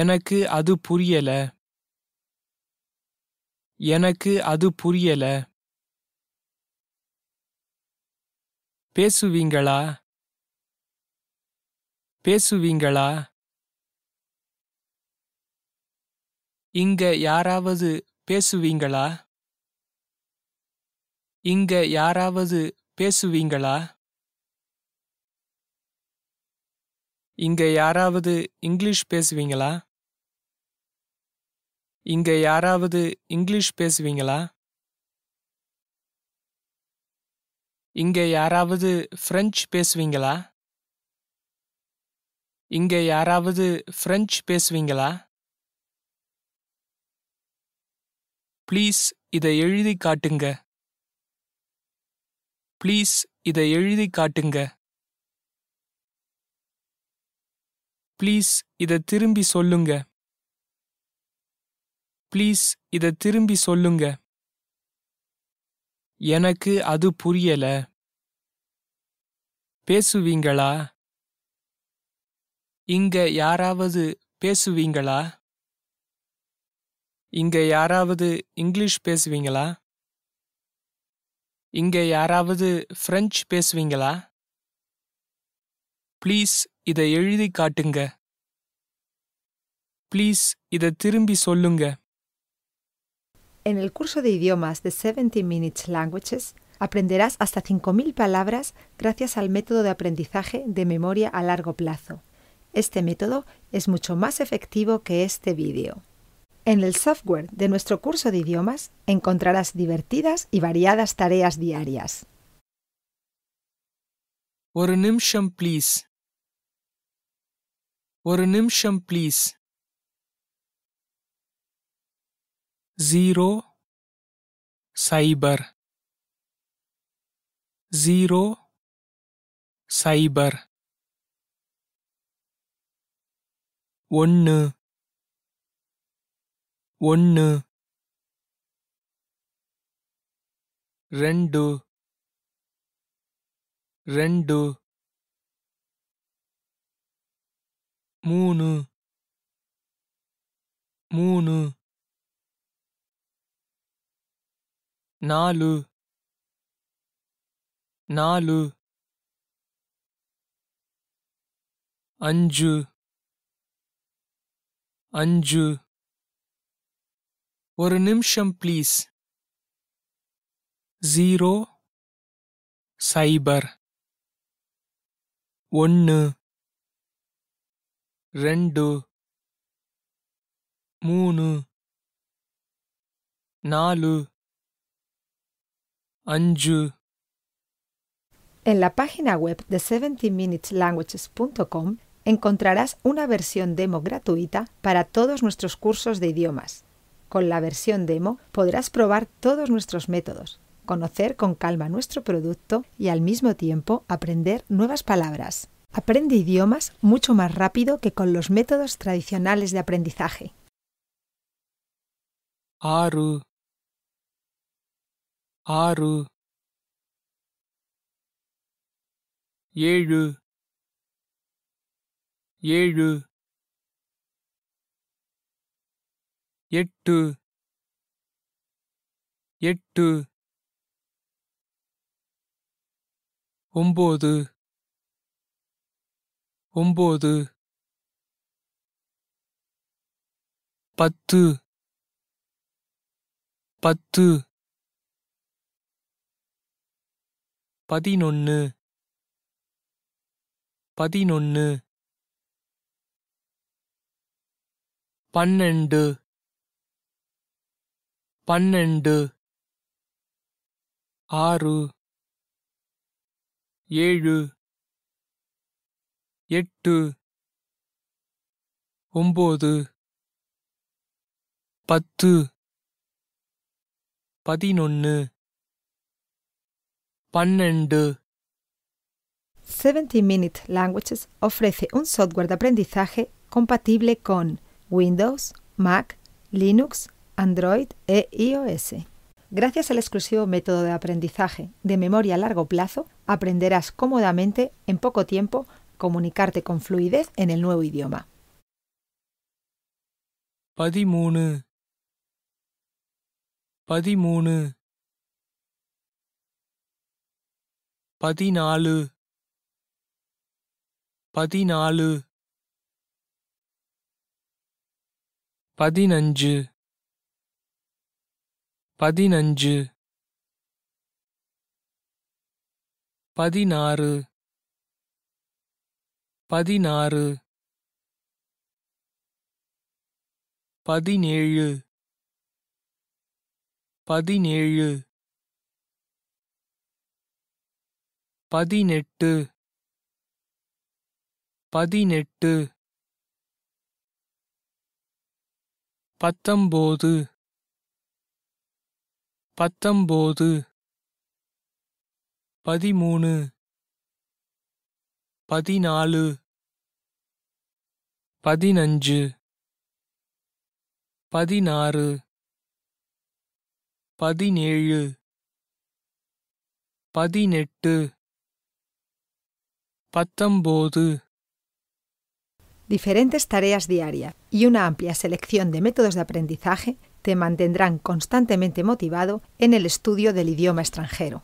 எனக்கு அது புரியல எனக்கு அது புரியல பேசுவீங்களா பேசுவீங்களா இங்க யாராவது பேசுவீங்களா இங்க யாராவது பேசுவீங்களா இங்க யாராவது இங்கிலீஷ் பேசுவீங்களா இங்க யாராவது இங்கிலீஷ் பேசுவீங்களா இங்க யாராவது பிரெஞ்சு பேசுவீங்களா இங்க யாராவது பிரெஞ்சு பேசுவீங்களா ப்ளீஸ் இதை எழுதி காட்டுங்க ப்ளீஸ் இதை எழுதி காட்டுங்க ப்ளீஸ் இதை திரும்பி சொல்லுங்க ப்ளீஸ் இதை திரும்பி சொல்லுங்க எனக்கு அது புரியல பேசுவீங்களா இங்க யாராவது பேசுவீங்களா இங்க யாராவது இங்கிலீஷ் பேசுவீங்களா இங்க யாராவது பிரெஞ்சு பேசுவீங்களா ப்ளீஸ் இதை எழுதி காட்டுங்க ப்ளீஸ் இதை திரும்பி சொல்லுங்க En el curso de idiomas de 70 Minutes Languages aprenderás hasta 5.000 palabras gracias al método de aprendizaje de memoria a largo plazo. Este método es mucho más efectivo que este vídeo. En el software de nuestro curso de idiomas encontrarás divertidas y variadas tareas diarias. zero cyber zero cyber One. One. ரெண்டு ரெண்டு மூணு மூணு நாலு நாலு அஞ்சு அஞ்சு ஒரு நிமிஷம் ப்ளீஸ் ஜீரோ சைபர் ஒன்று ரெண்டு மூணு நாலு En la página web de 70minuteslanguages.com encontrarás una versión demo gratuita para todos nuestros cursos de idiomas. Con la versión demo podrás probar todos nuestros métodos, conocer con calma nuestro producto y al mismo tiempo aprender nuevas palabras. Aprende idiomas mucho más rápido que con los métodos tradicionales de aprendizaje. ஆறு ஏழு ஏழு எட்டு எட்டு ஒம்பது ஒம்போது பத்து பத்து பதினொன்னு பதினொன்னு பன்னெண்டு பன்னெண்டு ஆறு ஏழு எட்டு ஒம்பது பத்து பதினொன்று 17 70 Minute Languages ofrece un software de aprendizaje compatible con Windows, Mac, Linux, Android e iOS. Gracias al exclusivo método de aprendizaje de memoria a largo plazo, aprenderás cómodamente, en poco tiempo, comunicarte con fluidez en el nuevo idioma. பதினாலு பதினாலு பதினஞ்சு பதினஞ்சு பதினாறு பதினாறு பதினேழு பதினேழு பதினெட்டு பதினெட்டு பத்தொம்போது பத்தொம்போது பதிமூணு பதினாலு பதினஞ்சு பதினாறு பதினேழு பதினெட்டு Diferentes tareas diarias y una amplia selección de métodos de aprendizaje te mantendrán constantemente motivado en el estudio del idioma extranjero.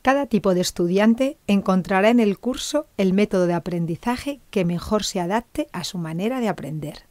Cada tipo de estudiante encontrará en el curso el método de aprendizaje que mejor se adapte a su manera de aprender.